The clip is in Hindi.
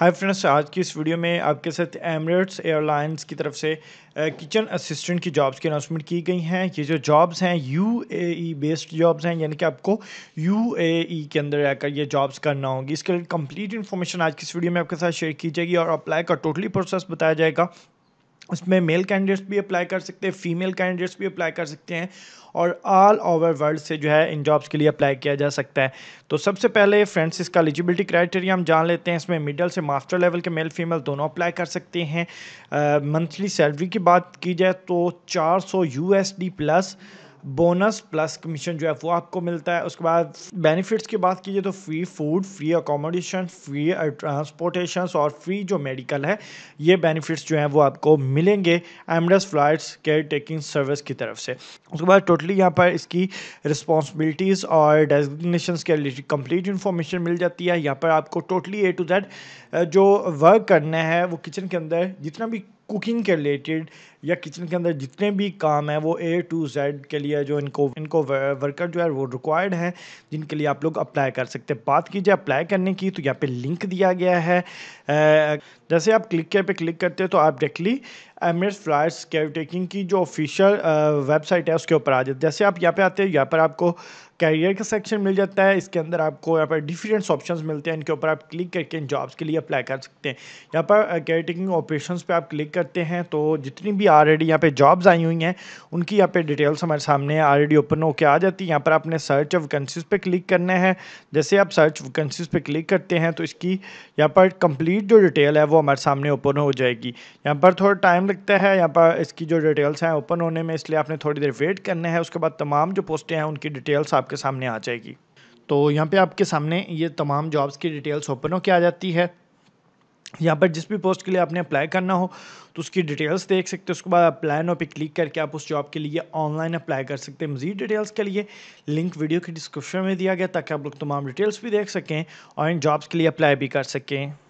हाय फ्रेंड्स आज की इस वीडियो में आपके साथ एमरेट्स एयरलाइंस की तरफ से किचन असिस्टेंट की जॉब्स की अनाउंसमेंट की गई हैं ये जो जॉब्स हैं यूएई बेस्ड जॉब्स हैं यानी कि आपको यूएई e के अंदर रहकर ये जॉब्स करना होगी इसके लिए कंप्लीट इन्फॉर्मेशन आज की इस वीडियो में आपके साथ शेयर की जाएगी और अप्लाई का टोटली प्रोसेस बताया जाएगा उसमें मेल कैंडिडेट्स भी अप्लाई कर सकते हैं फीमेल कैंडिडेट्स भी अप्लाई कर सकते हैं और ऑल ओवर वर्ल्ड से जो है इन जॉब्स के लिए अप्लाई किया जा सकता है तो सबसे पहले फ्रेंड्स इसका एलिजिबिलिटी क्राइटेरिया हम जान लेते हैं इसमें मिडल से मास्टर लेवल के मेल फीमेल दोनों अप्लाई कर सकते हैं मंथली सैलरी की बात की जाए तो चार सौ प्लस बोनस प्लस कमीशन जो है वो आपको मिलता है उसके बाद बेनिफिट्स की बात कीजिए तो free food free accommodation free transportation और फ्री जो मेडिकल है ये बेनिफिट्स जो हैं वो आपको मिलेंगे एमडस फ्लाइट्स केयर टेकिंग सर्विस की तरफ से उसके बाद टोटली यहाँ पर इसकी रिस्पॉन्सिबिलिटीज़ और डेजिग्नेशन के रिलेटेड कम्प्लीट इन्फॉर्मेशन मिल जाती है यहाँ पर आपको टोटली ए टू जेड जो वर्क करना है वो किचन के अंदर जितना भी कुकिंग के रिलेटेड या किचन के अंदर जितने भी काम हैं वो ए टू जेड के लिए जो इनको इनको वर्कर जो है वो रिक्वायर्ड हैं जिनके लिए आप लोग अप्लाई कर सकते हैं बात कीजिए अप्लाई करने की तो यहाँ पे लिंक दिया गया है जैसे आप क्लिक के पे क्लिक करते हैं तो आप डायरेक्टली एमरस फ्लायर्स केयर टेकिंग की जो ऑफिशियल वेबसाइट है उसके ऊपर आ जाते जैसे आप यहाँ पर आते हैं यहाँ पर आपको कैरियर का सेक्शन मिल जाता है इसके अंदर आपको यहाँ पर डिफरेंट ऑप्शंस मिलते हैं इनके ऊपर आप क्लिक करके इन जॉब्स के लिए अप्लाई कर सकते हैं यहाँ पर केयर टेकिंग ऑपरेशन पर आप क्लिक करते हैं तो जितनी भी ऑलरेडी यहाँ पर जॉब्स आई हुई हैं उनकी यहाँ पर डिटेल्स हमारे सामने ऑलरेडी ओपन होकर आ जाती है यहाँ पर आपने सर्च वैकेंसीज पर क्लिक करना है जैसे आप सर्च वैकेंसीज पर क्लिक करते हैं तो इसकी यहाँ पर कंप्लीट जो डिटेल है वो हमारे सामने ओपन हो जाएगी यहाँ पर थोड़ा टाइम लगता है यहाँ पर इसकी जो डिटेल्स हैं ओपन होने में इसलिए आपने थोड़ी देर वेट करना है उसके बाद तमाम जो पोस्टें हैं उनकी डिटेल्स आप आपके सामने आ जाएगी तो यहाँ पे आपके सामने ये तमाम जॉब्स की डिटेल्स ओपन होकर आ जाती है यहाँ पर जिस भी पोस्ट के लिए आपने अप्लाई करना हो तो उसकी डिटेल्स देख सकते हो उसके बाद अप्लाई नो पे क्लिक करके आप उस जॉब के लिए ऑनलाइन अप्लाई कर सकते हैं मजीद डिटेल्स के लिए लिंक वीडियो के डिस्क्रिप्शन में दिया गया ताकि आप लोग तमाम डिटेल्स भी देख सकें और इन जॉब्स के लिए अप्लाई भी कर सकें